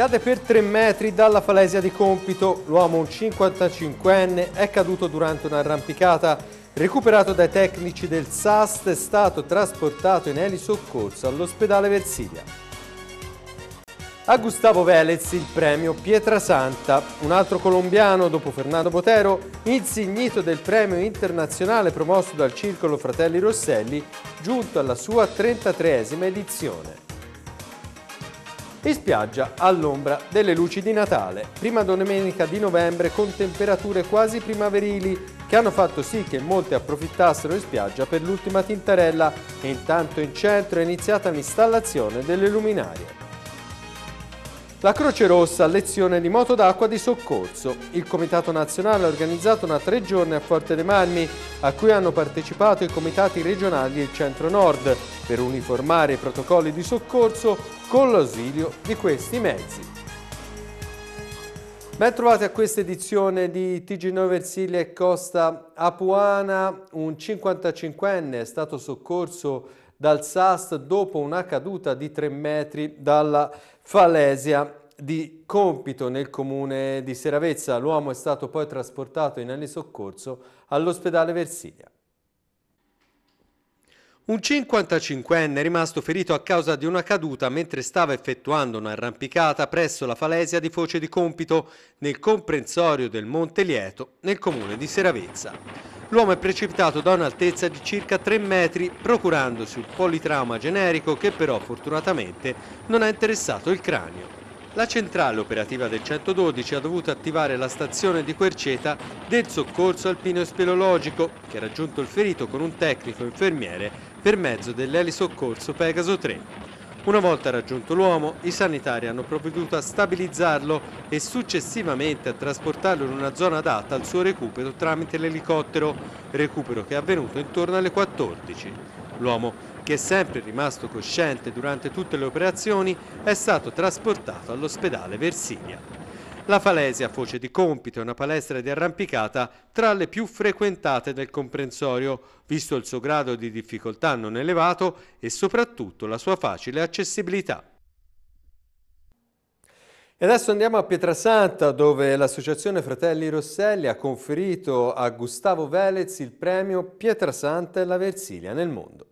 Cade per 3 metri dalla falesia di compito. L'uomo, un 55enne, è caduto durante un'arrampicata. Recuperato dai tecnici del SAST, è stato trasportato in elisoccorso all'ospedale Versilia. A Gustavo Velez il premio Pietrasanta, un altro colombiano dopo Fernando Botero, insignito del premio internazionale promosso dal Circolo Fratelli Rosselli, giunto alla sua 33esima edizione e spiaggia, all'ombra delle luci di Natale, prima domenica di novembre con temperature quasi primaverili che hanno fatto sì che molti approfittassero in spiaggia per l'ultima tintarella e intanto in centro è iniziata l'installazione delle luminarie. La Croce Rossa, lezione di moto d'acqua di soccorso. Il Comitato Nazionale ha organizzato una tre giorni a Forte dei Marmi, a cui hanno partecipato i comitati regionali e centro-nord, per uniformare i protocolli di soccorso con l'ausilio di questi mezzi. Ben trovati a questa edizione di TG9 Versilia e Costa Apuana, un 55enne è stato soccorso dal Sast dopo una caduta di 3 metri dalla falesia di compito nel comune di Seravezza. L'uomo è stato poi trasportato in anni soccorso all'ospedale Versilia. Un 55enne è rimasto ferito a causa di una caduta mentre stava effettuando un'arrampicata presso la falesia di Foce di Compito nel comprensorio del Monte Lieto nel comune di Seravezza. L'uomo è precipitato da un'altezza di circa 3 metri, procurandosi un politrauma generico che però fortunatamente non ha interessato il cranio. La centrale operativa del 112 ha dovuto attivare la stazione di Querceta del soccorso alpino speleologico che ha raggiunto il ferito con un tecnico infermiere per mezzo dell'elisoccorso Pegaso 3. Una volta raggiunto l'uomo, i sanitari hanno provveduto a stabilizzarlo e successivamente a trasportarlo in una zona adatta al suo recupero tramite l'elicottero, recupero che è avvenuto intorno alle 14. L'uomo, che è sempre rimasto cosciente durante tutte le operazioni, è stato trasportato all'ospedale Versilia. La Falesia, foce di compito, è una palestra di arrampicata tra le più frequentate del comprensorio, visto il suo grado di difficoltà non elevato e soprattutto la sua facile accessibilità. E adesso andiamo a Pietrasanta dove l'associazione Fratelli Rosselli ha conferito a Gustavo Velez il premio Pietrasanta e la Versilia nel mondo.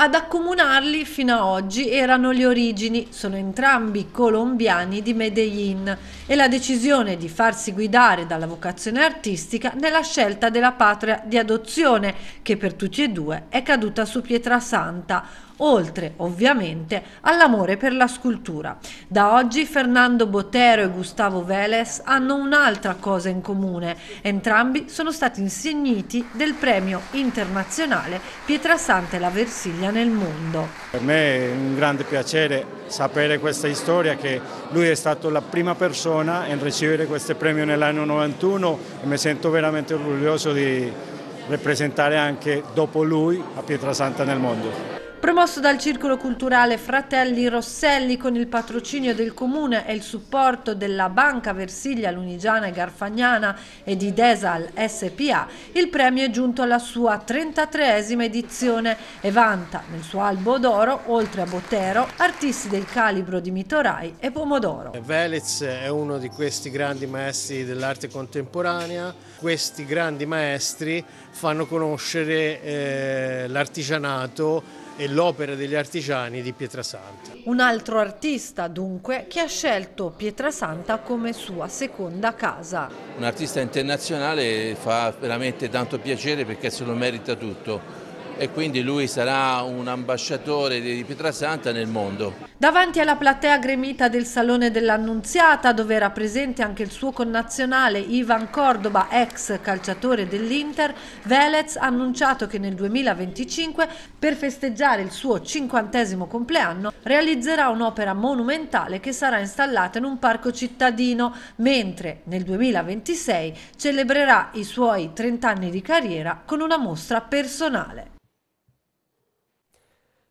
Ad accomunarli fino a oggi erano le origini, sono entrambi colombiani di Medellin e la decisione di farsi guidare dalla vocazione artistica nella scelta della patria di adozione che per tutti e due è caduta su Pietrasanta, oltre ovviamente all'amore per la scultura. Da oggi Fernando Botero e Gustavo Vélez hanno un'altra cosa in comune. Entrambi sono stati insigniti del premio internazionale Pietrasanta e la Versiglia nel mondo. Per me è un grande piacere sapere questa storia che lui è stato la prima persona a ricevere questo premio nell'anno 91 e mi sento veramente orgoglioso di rappresentare anche dopo lui a Pietrasanta nel mondo. Promosso dal Circolo Culturale Fratelli Rosselli con il patrocinio del Comune e il supporto della Banca Versiglia Lunigiana e Garfagnana e di Desal SPA, il premio è giunto alla sua 33esima edizione e vanta nel suo albo d'oro, oltre a Botero, artisti del calibro di Mitorai e Pomodoro. Velez è uno di questi grandi maestri dell'arte contemporanea. Questi grandi maestri fanno conoscere eh, l'artigianato e l'opera degli artigiani di Pietrasanta. Un altro artista dunque che ha scelto Pietrasanta come sua seconda casa. Un artista internazionale fa veramente tanto piacere perché se lo merita tutto e quindi lui sarà un ambasciatore di Pietrasanta nel mondo. Davanti alla platea gremita del Salone dell'Annunziata, dove era presente anche il suo connazionale Ivan Cordoba, ex calciatore dell'Inter, Velez ha annunciato che nel 2025, per festeggiare il suo cinquantesimo compleanno, realizzerà un'opera monumentale che sarà installata in un parco cittadino, mentre nel 2026 celebrerà i suoi 30 anni di carriera con una mostra personale.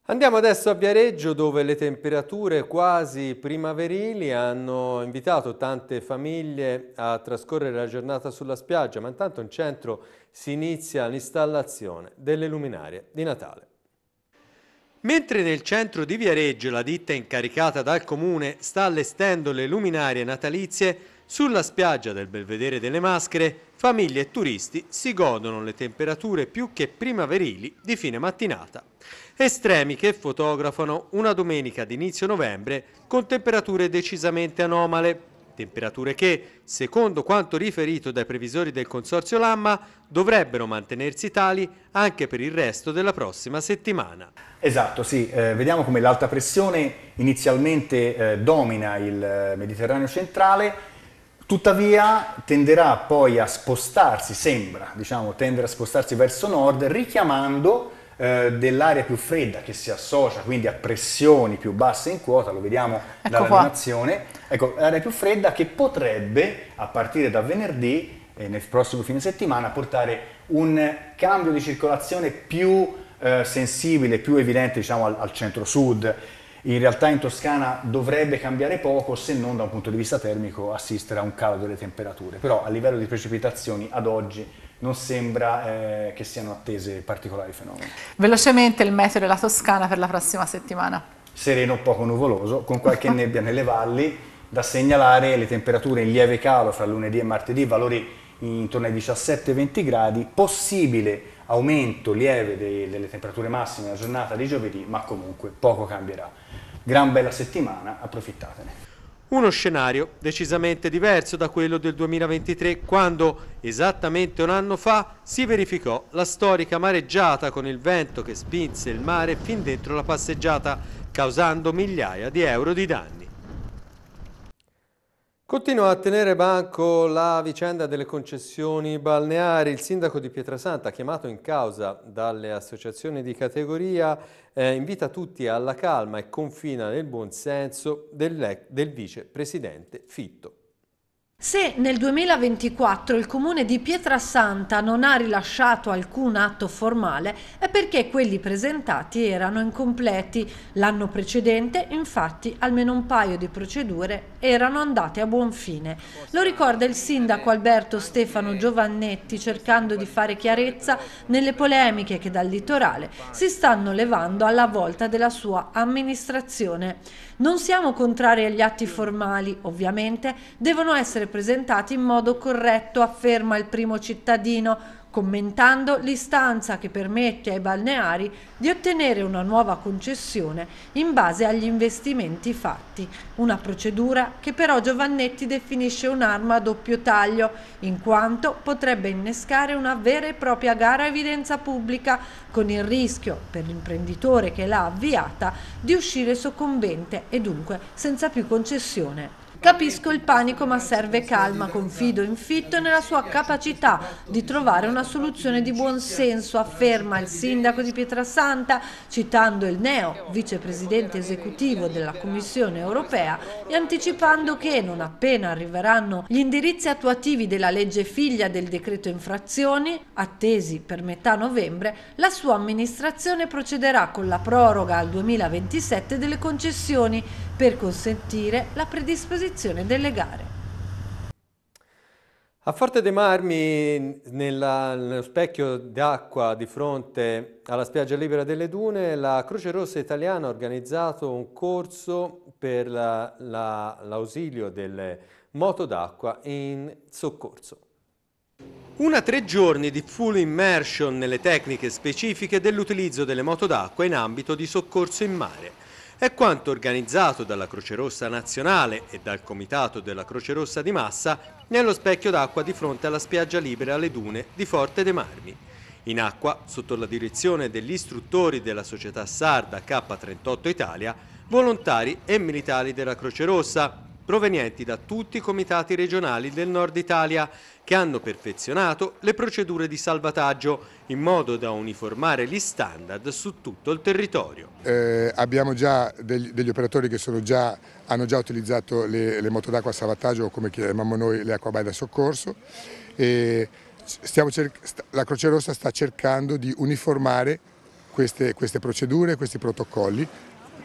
Andiamo adesso a Viareggio dove le temperature quasi primaverili hanno invitato tante famiglie a trascorrere la giornata sulla spiaggia, ma intanto in centro si inizia l'installazione delle luminarie di Natale. Mentre nel centro di Viareggio la ditta incaricata dal comune sta allestendo le luminarie natalizie, sulla spiaggia del Belvedere delle Maschere, famiglie e turisti si godono le temperature più che primaverili di fine mattinata. Estremi che fotografano una domenica d'inizio novembre con temperature decisamente anomale. Temperature che, secondo quanto riferito dai previsori del Consorzio Lamma, dovrebbero mantenersi tali anche per il resto della prossima settimana. Esatto, sì, eh, vediamo come l'alta pressione inizialmente eh, domina il eh, Mediterraneo centrale Tuttavia tenderà poi a spostarsi, sembra, diciamo, tendere a spostarsi verso nord, richiamando eh, dell'aria più fredda che si associa quindi a pressioni più basse in quota, lo vediamo ecco dalla qua. ecco, l'aria più fredda che potrebbe, a partire da venerdì, eh, nel prossimo fine settimana, portare un cambio di circolazione più eh, sensibile, più evidente diciamo, al, al centro-sud in realtà in Toscana dovrebbe cambiare poco se non da un punto di vista termico assistere a un calo delle temperature, però a livello di precipitazioni ad oggi non sembra eh, che siano attese particolari fenomeni. Velocemente il meteo della Toscana per la prossima settimana. Sereno, poco nuvoloso, con qualche nebbia nelle valli, da segnalare le temperature in lieve calo fra lunedì e martedì, valori intorno ai 17-20 gradi, possibile aumento lieve dei, delle temperature massime nella giornata di giovedì, ma comunque poco cambierà gran bella settimana, approfittatene. Uno scenario decisamente diverso da quello del 2023 quando, esattamente un anno fa, si verificò la storica mareggiata con il vento che spinse il mare fin dentro la passeggiata, causando migliaia di euro di danni. Continua a tenere banco la vicenda delle concessioni balneari. Il sindaco di Pietrasanta, chiamato in causa dalle associazioni di categoria, eh, invita tutti alla calma e confina nel buonsenso del, del vicepresidente Fitto. Se nel 2024 il comune di Pietrasanta non ha rilasciato alcun atto formale è perché quelli presentati erano incompleti. L'anno precedente, infatti, almeno un paio di procedure erano andate a buon fine. Lo ricorda il sindaco Alberto Stefano Giovannetti cercando di fare chiarezza nelle polemiche che dal litorale si stanno levando alla volta della sua amministrazione. Non siamo contrari agli atti formali, ovviamente, devono essere presentati in modo corretto, afferma il primo cittadino, commentando l'istanza che permette ai balneari di ottenere una nuova concessione in base agli investimenti fatti, una procedura che però Giovannetti definisce un'arma a doppio taglio, in quanto potrebbe innescare una vera e propria gara a evidenza pubblica, con il rischio per l'imprenditore che l'ha avviata di uscire soccombente e dunque senza più concessione. Capisco il panico ma serve calma, confido in Fitto nella sua capacità di trovare una soluzione di buon senso, afferma il sindaco di Pietrasanta citando il neo vicepresidente esecutivo della Commissione europea e anticipando che non appena arriveranno gli indirizzi attuativi della legge figlia del decreto infrazioni, attesi per metà novembre, la sua amministrazione procederà con la proroga al 2027 delle concessioni per consentire la predisposizione delle gare. A Forte dei Marmi, nella, nello specchio d'acqua di fronte alla spiaggia libera delle dune, la Croce Rossa italiana ha organizzato un corso per l'ausilio la, la, delle moto d'acqua in soccorso. Una tre giorni di full immersion nelle tecniche specifiche dell'utilizzo delle moto d'acqua in ambito di soccorso in mare. È quanto organizzato dalla Croce Rossa Nazionale e dal Comitato della Croce Rossa di Massa nello specchio d'acqua di fronte alla spiaggia libera alle dune di Forte dei Marmi. In acqua, sotto la direzione degli istruttori della società sarda K38 Italia, volontari e militari della Croce Rossa, provenienti da tutti i comitati regionali del nord Italia che hanno perfezionato le procedure di salvataggio in modo da uniformare gli standard su tutto il territorio. Eh, abbiamo già degli, degli operatori che già, hanno già utilizzato le, le moto d'acqua a salvataggio o come chiamiamo noi le acquabai da soccorso. E la Croce Rossa sta cercando di uniformare queste, queste procedure, questi protocolli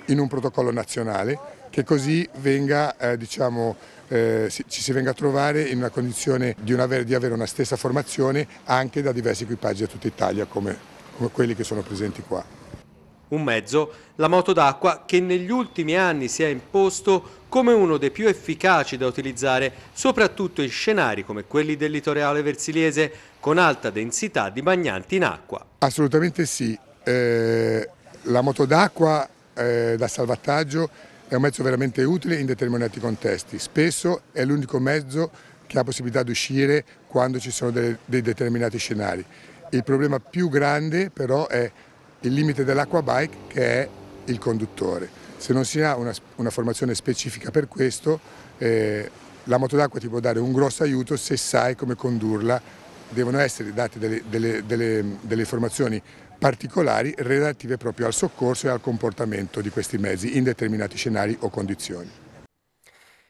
in un protocollo nazionale che così venga, eh, diciamo, eh, ci si venga a trovare in una condizione di, una, di, avere una stessa formazione anche da diversi equipaggi da tutta Italia come, come quelli che sono presenti qua. Un mezzo, la moto d'acqua, che negli ultimi anni si è imposto come uno dei più efficaci da utilizzare, soprattutto in scenari come quelli del litorale versiliese, con alta densità di bagnanti in acqua. Assolutamente sì, eh, la moto d'acqua eh, da salvataggio è un mezzo veramente utile in determinati contesti, spesso è l'unico mezzo che ha possibilità di uscire quando ci sono dei, dei determinati scenari. Il problema più grande però è il limite dell'acqua bike che è il conduttore. Se non si ha una, una formazione specifica per questo, eh, la moto d'acqua ti può dare un grosso aiuto se sai come condurla. Devono essere date delle, delle, delle, delle informazioni particolari relative proprio al soccorso e al comportamento di questi mezzi in determinati scenari o condizioni.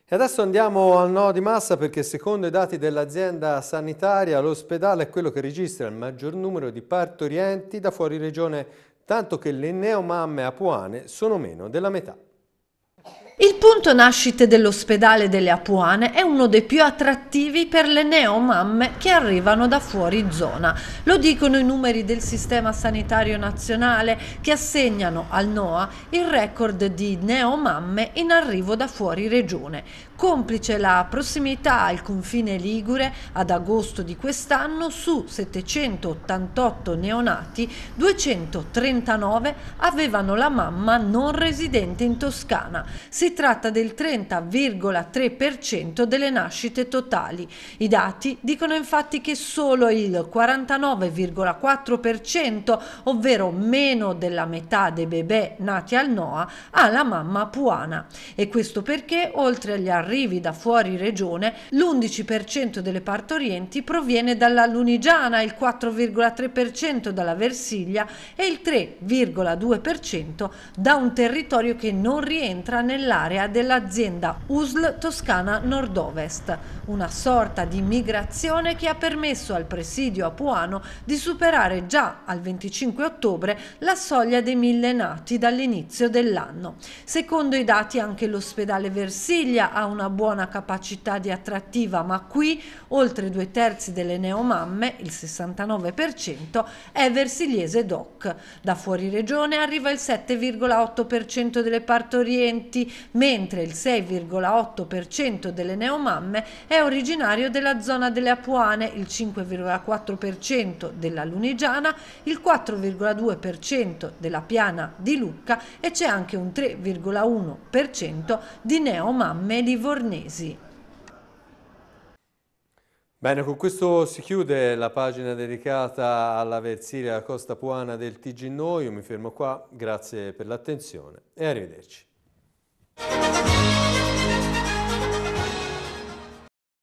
E adesso andiamo al no di massa perché secondo i dati dell'azienda sanitaria l'ospedale è quello che registra il maggior numero di partorienti da fuori regione, tanto che le neomamme apuane sono meno della metà. Il punto nascite dell'ospedale delle Apuane è uno dei più attrattivi per le neomamme che arrivano da fuori zona. Lo dicono i numeri del Sistema Sanitario Nazionale che assegnano al NOA il record di neomamme in arrivo da fuori regione complice la prossimità al confine Ligure ad agosto di quest'anno su 788 neonati 239 avevano la mamma non residente in Toscana. Si tratta del 30,3% delle nascite totali. I dati dicono infatti che solo il 49,4%, ovvero meno della metà dei bebè nati al NOA, ha la mamma puana. E questo perché oltre agli arrivi arrivi da fuori regione, l'11% delle partorienti proviene dalla Lunigiana, il 4,3% dalla Versiglia e il 3,2% da un territorio che non rientra nell'area dell'azienda USL Toscana Nord-Ovest, una sorta di migrazione che ha permesso al presidio apuano di superare già al 25 ottobre la soglia dei mille nati dall'inizio dell'anno. Secondo i dati anche l'ospedale Versiglia ha una una buona capacità di attrattiva, ma qui oltre due terzi delle neomamme, il 69%, è versiliese DOC. Da fuori regione arriva il 7,8% delle partorienti, mentre il 6,8% delle neomamme è originario della zona delle Apuane, il 5,4% della Lunigiana, il 4,2% della Piana di Lucca e c'è anche un 3,1% di neomamme di livornesi. Bene, con questo si chiude la pagina dedicata alla Versilia, alla costa puana del Tigino. Io mi fermo qua, grazie per l'attenzione e arrivederci.